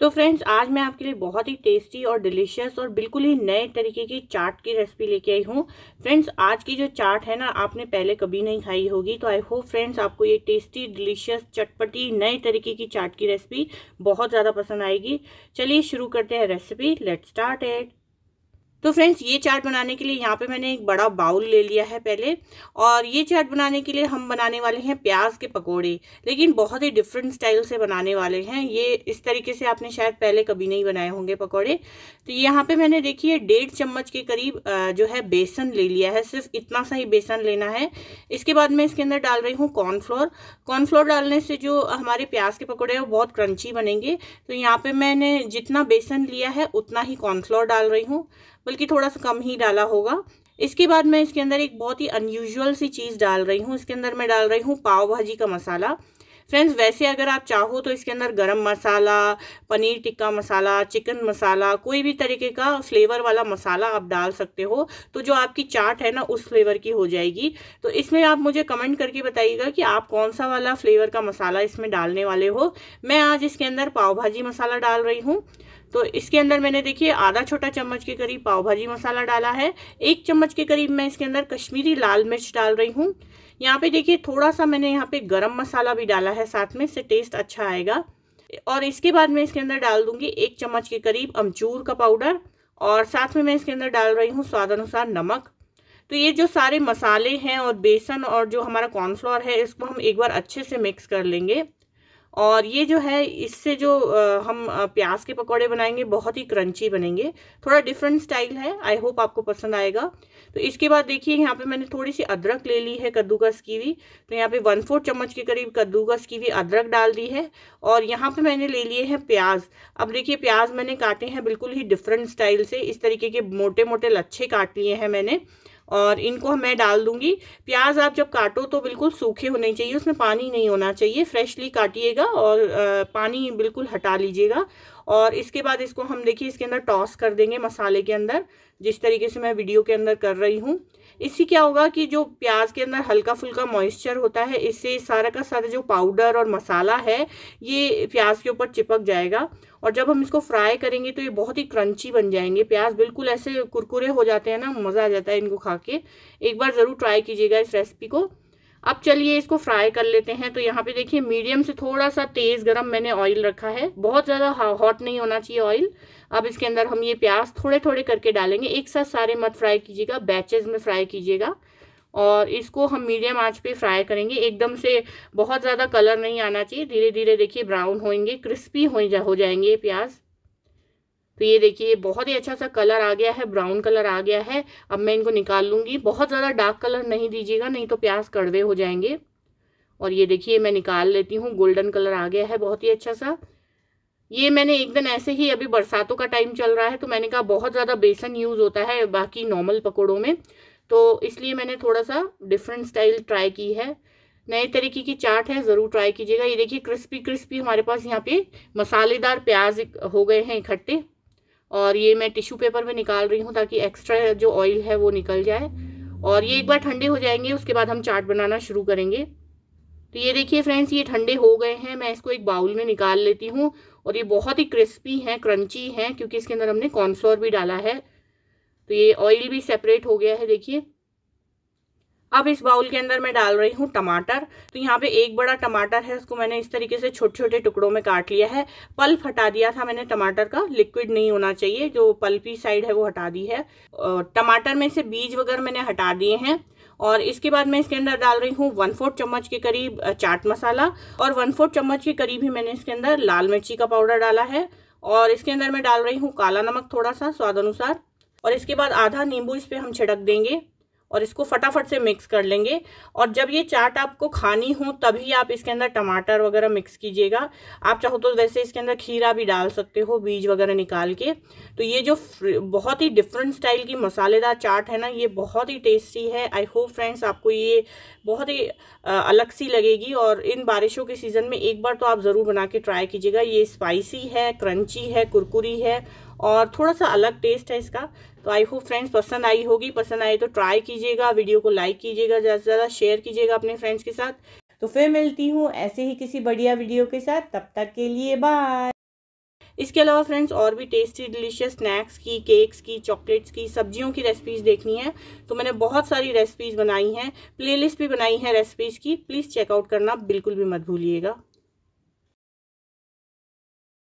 तो फ्रेंड्स आज मैं आपके लिए बहुत ही टेस्टी और डिलीशियस और बिल्कुल ही नए तरीके की चाट की रेसिपी लेके आई हूँ फ्रेंड्स आज की जो चाट है ना आपने पहले कभी नहीं खाई होगी तो आई होप फ्रेंड्स आपको ये टेस्टी डिलीशियस चटपटी नए तरीके की चाट की रेसिपी बहुत ज़्यादा पसंद आएगी चलिए शुरू करते हैं रेसिपी लेट स्टार्ट एट तो फ्रेंड्स ये चाट बनाने के लिए यहाँ पे मैंने एक बड़ा बाउल ले लिया है पहले और ये चाट बनाने के लिए हम बनाने वाले हैं प्याज के पकोड़े लेकिन बहुत ही डिफरेंट स्टाइल से बनाने वाले हैं ये इस तरीके से आपने शायद पहले कभी नहीं बनाए होंगे पकौड़े तो यहाँ पे मैंने देखिए डेढ़ चम्मच के करीब जो है बेसन ले लिया है सिर्फ इतना सा ही बेसन लेना है इसके बाद मैं इसके अंदर डाल रही हूँ कॉर्नफ्लोर कॉर्नफ्लोर डालने से जो हमारे प्याज के पकौड़े हैं वो बहुत क्रंची बनेंगे तो यहाँ पे मैंने जितना बेसन लिया है उतना ही कॉर्नफ्लोर डाल रही हूँ बल्कि थोड़ा सा कम ही डाला होगा इसके बाद मैं इसके अंदर एक बहुत ही अनयूजल सी चीज़ डाल रही हूँ इसके अंदर मैं डाल रही हूँ पाव भाजी का मसाला फ्रेंड्स वैसे अगर आप चाहो तो इसके अंदर गरम मसाला पनीर टिक्का मसाला चिकन मसाला कोई भी तरीके का फ्लेवर वाला मसाला आप डाल सकते हो तो जो आपकी चाट है ना उस फ्लेवर की हो जाएगी तो इसमें आप मुझे कमेंट करके बताइएगा कि आप कौन सा वाला फ्लेवर का मसाला इसमें डालने वाले हो मैं आज इसके अंदर पाव भाजी मसाला डाल रही हूँ तो इसके अंदर मैंने देखिए आधा छोटा चम्मच के करीब पाव भाजी मसाला डाला है एक चम्मच के करीब मैं इसके अंदर कश्मीरी लाल मिर्च डाल रही हूँ यहाँ पे देखिए थोड़ा सा मैंने यहाँ पे गरम मसाला भी डाला है साथ में इससे टेस्ट अच्छा आएगा और इसके बाद मैं इसके अंदर डाल दूंगी एक चम्मच के करीब अमचूर का पाउडर और साथ में मैं इसके अंदर डाल रही हूँ स्वाद अनुसार नमक तो ये जो सारे मसाले हैं और बेसन और जो हमारा कॉर्नफ्लोर है इसको हम एक बार अच्छे से मिक्स कर लेंगे और ये जो है इससे जो हम प्याज के पकौड़े बनाएंगे बहुत ही क्रंची बनेंगे थोड़ा डिफरेंट स्टाइल है आई होप आपको पसंद आएगा तो इसके बाद देखिए यहाँ पे मैंने थोड़ी सी अदरक ले ली है कद्दूकस की हुई तो यहाँ पे वन फोर्थ चम्मच के करीब कद्दूकस की हुई अदरक डाल दी है और यहाँ पे मैंने ले लिए हैं प्याज अब देखिए प्याज मैंने काटे हैं बिल्कुल ही डिफरेंट स्टाइल से इस तरीके के मोटे मोटे लच्छे काट लिए हैं मैंने और इनको मैं डाल दूंगी प्याज आप जब काटो तो बिल्कुल सूखे होने चाहिए उसमें पानी नहीं होना चाहिए फ्रेशली काटिएगा और पानी बिल्कुल हटा लीजिएगा और इसके बाद इसको हम देखिए इसके अंदर टॉस कर देंगे मसाले के अंदर जिस तरीके से मैं वीडियो के अंदर कर रही हूँ इससे क्या होगा कि जो प्याज के अंदर हल्का फुल्का मॉइस्चर होता है इससे सारा का सारा जो पाउडर और मसाला है ये प्याज के ऊपर चिपक जाएगा और जब हम इसको फ्राई करेंगे तो ये बहुत ही क्रंची बन जाएंगे प्याज बिल्कुल ऐसे कुरकुरे हो जाते हैं ना मज़ा आ जाता है इनको खा के एक बार ज़रूर ट्राई कीजिएगा इस रेसिपी को अब चलिए इसको फ्राई कर लेते हैं तो यहाँ पे देखिए मीडियम से थोड़ा सा तेज़ गरम मैंने ऑयल रखा है बहुत ज़्यादा हॉट नहीं होना चाहिए ऑयल अब इसके अंदर हम ये प्याज थोड़े थोड़े करके डालेंगे एक साथ सारे मत फ्राई कीजिएगा बैचेज में फ्राई कीजिएगा और इसको हम मीडियम आंच पे फ्राई करेंगे एकदम से बहुत ज़्यादा कलर नहीं आना चाहिए धीरे धीरे देखिए ब्राउन होएंगे क्रिस्पी हो, जा, हो जाएंगे ये प्याज तो ये देखिए बहुत ही अच्छा सा कलर आ गया है ब्राउन कलर आ गया है अब मैं इनको निकाल लूँगी बहुत ज़्यादा डार्क कलर नहीं दीजिएगा नहीं तो प्याज कड़वे हो जाएंगे और ये देखिए मैं निकाल लेती हूँ गोल्डन कलर आ गया है बहुत ही अच्छा सा ये मैंने एक दिन ऐसे ही अभी बरसातों का टाइम चल रहा है तो मैंने कहा बहुत ज़्यादा बेसन यूज़ होता है बाकी नॉर्मल पकौड़ों में तो इसलिए मैंने थोड़ा सा डिफरेंट स्टाइल ट्राई की है नए तरीके की चाट है ज़रूर ट्राई कीजिएगा ये देखिए क्रिस्पी क्रिस्पी हमारे पास यहाँ पे मसालेदार प्याज हो गए हैं इकट्ठे और ये मैं टिश्यू पेपर में निकाल रही हूँ ताकि एक्स्ट्रा जो ऑयल है वो निकल जाए और ये एक बार ठंडे हो जाएंगे उसके बाद हम चाट बनाना शुरू करेंगे तो ये देखिए फ्रेंड्स ये ठंडे हो गए हैं मैं इसको एक बाउल में निकाल लेती हूँ और ये बहुत ही क्रिस्पी हैं क्रंची हैं क्योंकि इसके अंदर हमने कॉर्नफ्लोर भी डाला है तो ये ऑयल भी सेपरेट हो गया है देखिए अब इस बाउल के अंदर मैं डाल रही हूँ टमाटर तो यहाँ पे एक बड़ा टमाटर है उसको मैंने इस तरीके से छोटे छोटे टुकड़ों में काट लिया है पल्प हटा दिया था मैंने टमाटर का लिक्विड नहीं होना चाहिए जो पल्पी साइड है वो हटा दी है टमाटर में से बीज वगैरह मैंने हटा दिए हैं और इसके बाद मैं इसके अंदर डाल रही हूँ वन फोर्थ चम्मच के करीब चाट मसाला और वन फोर्थ चम्मच के करीब ही मैंने इसके अंदर लाल मिर्ची का पाउडर डाला है और इसके अंदर मैं डाल रही हूँ काला नमक थोड़ा सा स्वाद अनुसार और इसके बाद आधा नींबू इस पर हम छिड़क देंगे और इसको फटाफट से मिक्स कर लेंगे और जब ये चाट आपको खानी हो तभी आप इसके अंदर टमाटर वगैरह मिक्स कीजिएगा आप चाहो तो वैसे इसके अंदर खीरा भी डाल सकते हो बीज वगैरह निकाल के तो ये जो बहुत ही डिफरेंट स्टाइल की मसालेदार चाट है ना ये बहुत ही टेस्टी है आई होप फ्रेंड्स आपको ये बहुत ही अलग सी लगेगी और इन बारिशों के सीज़न में एक बार तो आप ज़रूर बना के ट्राई कीजिएगा ये स्पाइसी है क्रंची है कुरकुरी है और थोड़ा सा अलग टेस्ट है इसका तो आई होप फ्रेंड्स पसंद आई होगी पसंद आई तो ट्राई कीजिएगा वीडियो को लाइक कीजिएगा ज़्यादा से ज़्यादा शेयर कीजिएगा अपने फ्रेंड्स के साथ तो फिर मिलती हूँ ऐसे ही किसी बढ़िया वीडियो के साथ तब तक के लिए बाय इसके अलावा फ्रेंड्स और भी टेस्टी डिलीशियस स्नैक्स की केक्स की चॉकलेट्स की सब्जियों की रेसिपीज़ देखनी है तो मैंने बहुत सारी रेसिपीज़ बनाई हैं प्लेलिस्ट भी बनाई है रेसिपीज़ की प्लीज़ चेकआउट करना बिल्कुल भी मत भूलिएगा